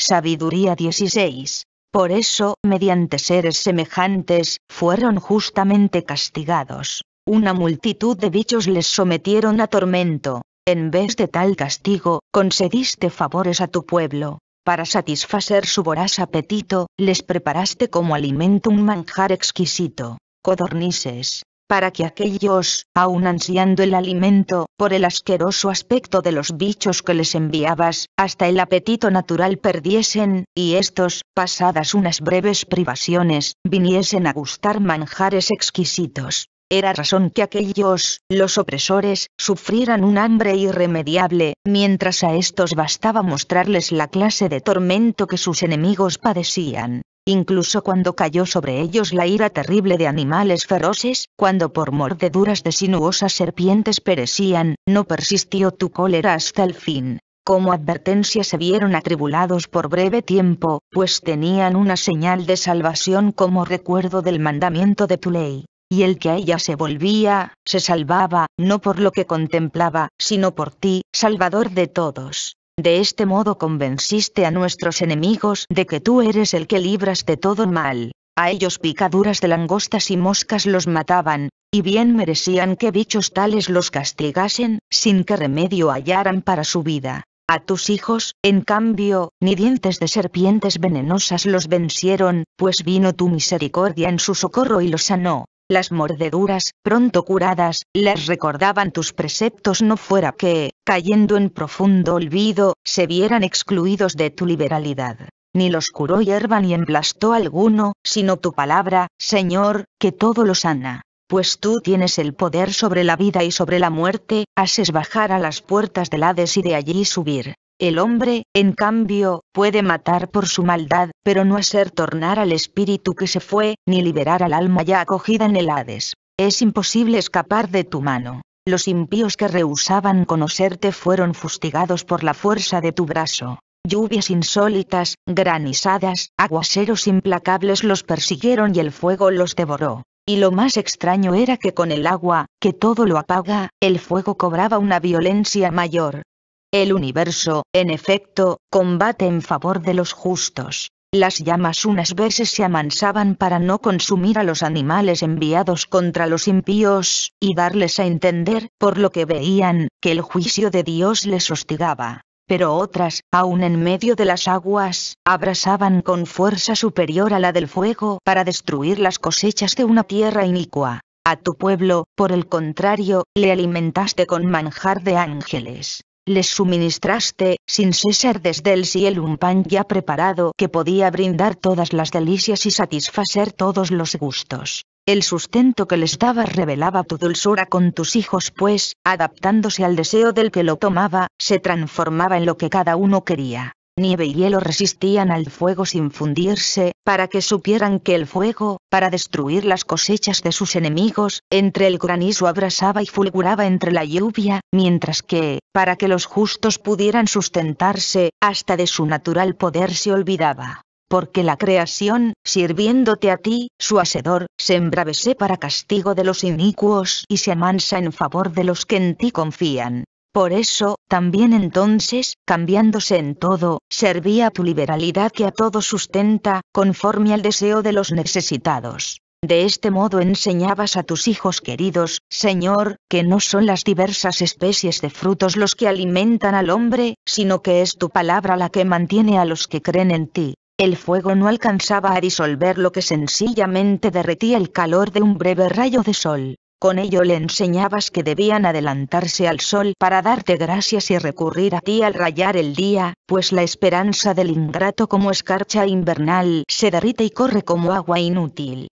Sabiduría 16. Por eso, mediante seres semejantes, fueron justamente castigados. Una multitud de bichos les sometieron a tormento. En vez de tal castigo, concediste favores a tu pueblo. Para satisfacer su voraz apetito, les preparaste como alimento un manjar exquisito. Codornices, para que aquellos, aun ansiando el alimento, por el asqueroso aspecto de los bichos que les enviabas, hasta el apetito natural perdiesen, y estos, pasadas unas breves privaciones, viniesen a gustar manjares exquisitos. Era razón que aquellos, los opresores, sufrieran un hambre irremediable, mientras a estos bastaba mostrarles la clase de tormento que sus enemigos padecían. Incluso cuando cayó sobre ellos la ira terrible de animales feroces, cuando por mordeduras de sinuosas serpientes perecían, no persistió tu cólera hasta el fin. Como advertencia se vieron atribulados por breve tiempo, pues tenían una señal de salvación como recuerdo del mandamiento de tu ley y el que a ella se volvía, se salvaba, no por lo que contemplaba, sino por ti, Salvador de todos. De este modo convenciste a nuestros enemigos de que tú eres el que libras de todo mal. A ellos picaduras de langostas y moscas los mataban, y bien merecían que bichos tales los castigasen, sin que remedio hallaran para su vida. A tus hijos, en cambio, ni dientes de serpientes venenosas los vencieron, pues vino tu misericordia en su socorro y los sanó. Las mordeduras, pronto curadas, les recordaban tus preceptos no fuera que, cayendo en profundo olvido, se vieran excluidos de tu liberalidad. Ni los curó hierba ni emplastó alguno, sino tu palabra, Señor, que todo lo sana pues tú tienes el poder sobre la vida y sobre la muerte, haces bajar a las puertas del Hades y de allí subir. El hombre, en cambio, puede matar por su maldad, pero no hacer tornar al espíritu que se fue, ni liberar al alma ya acogida en el Hades. Es imposible escapar de tu mano. Los impíos que rehusaban conocerte fueron fustigados por la fuerza de tu brazo. Lluvias insólitas, granizadas, aguaceros implacables los persiguieron y el fuego los devoró. Y lo más extraño era que con el agua, que todo lo apaga, el fuego cobraba una violencia mayor. El universo, en efecto, combate en favor de los justos. Las llamas unas veces se amansaban para no consumir a los animales enviados contra los impíos, y darles a entender, por lo que veían, que el juicio de Dios les hostigaba. Pero otras, aun en medio de las aguas, abrasaban con fuerza superior a la del fuego para destruir las cosechas de una tierra inicua. A tu pueblo, por el contrario, le alimentaste con manjar de ángeles les suministraste, sin cesar desde el cielo un pan ya preparado que podía brindar todas las delicias y satisfacer todos los gustos. El sustento que les daba revelaba tu dulzura con tus hijos pues, adaptándose al deseo del que lo tomaba, se transformaba en lo que cada uno quería nieve y hielo resistían al fuego sin fundirse, para que supieran que el fuego, para destruir las cosechas de sus enemigos, entre el granizo abrasaba y fulguraba entre la lluvia, mientras que, para que los justos pudieran sustentarse, hasta de su natural poder se olvidaba porque la creación, sirviéndote a ti, su hacedor, se embravece para castigo de los inicuos y se amansa en favor de los que en ti confían. Por eso, también entonces, cambiándose en todo, servía tu liberalidad que a todos sustenta, conforme al deseo de los necesitados. De este modo enseñabas a tus hijos queridos, Señor, que no son las diversas especies de frutos los que alimentan al hombre, sino que es tu palabra la que mantiene a los que creen en ti. El fuego no alcanzaba a disolver lo que sencillamente derretía el calor de un breve rayo de sol. Con ello le enseñabas que debían adelantarse al sol para darte gracias y recurrir a ti al rayar el día, pues la esperanza del ingrato como escarcha invernal se derrite y corre como agua inútil.